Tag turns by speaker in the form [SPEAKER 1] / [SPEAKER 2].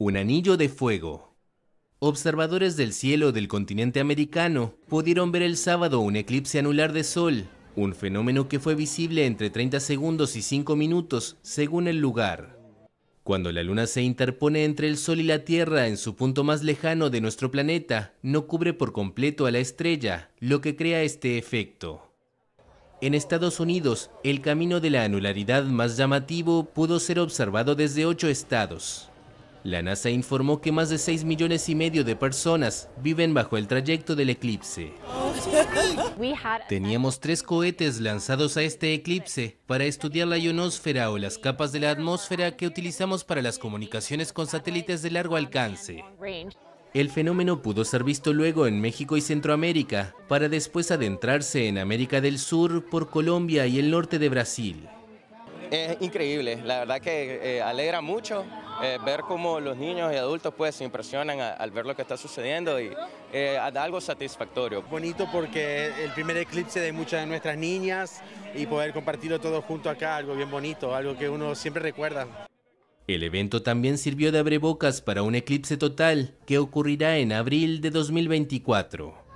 [SPEAKER 1] un anillo de fuego. Observadores del cielo del continente americano pudieron ver el sábado un eclipse anular de sol, un fenómeno que fue visible entre 30 segundos y 5 minutos según el lugar. Cuando la luna se interpone entre el sol y la Tierra en su punto más lejano de nuestro planeta, no cubre por completo a la estrella, lo que crea este efecto. En Estados Unidos, el camino de la anularidad más llamativo pudo ser observado desde ocho estados. La NASA informó que más de 6 millones y medio de personas viven bajo el trayecto del eclipse. Teníamos tres cohetes lanzados a este eclipse para estudiar la ionosfera o las capas de la atmósfera que utilizamos para las comunicaciones con satélites de largo alcance. El fenómeno pudo ser visto luego en México y Centroamérica, para después adentrarse en América del Sur, por Colombia y el norte de Brasil.
[SPEAKER 2] Es eh, increíble, la verdad que eh, alegra mucho eh, ver cómo los niños y adultos pues se impresionan al ver lo
[SPEAKER 3] que está sucediendo y eh, da algo satisfactorio. Bonito porque el primer eclipse de muchas de nuestras niñas y poder compartirlo todo junto acá, algo bien bonito, algo que uno siempre recuerda.
[SPEAKER 1] El evento también sirvió de abrebocas para un eclipse total que ocurrirá en abril de 2024.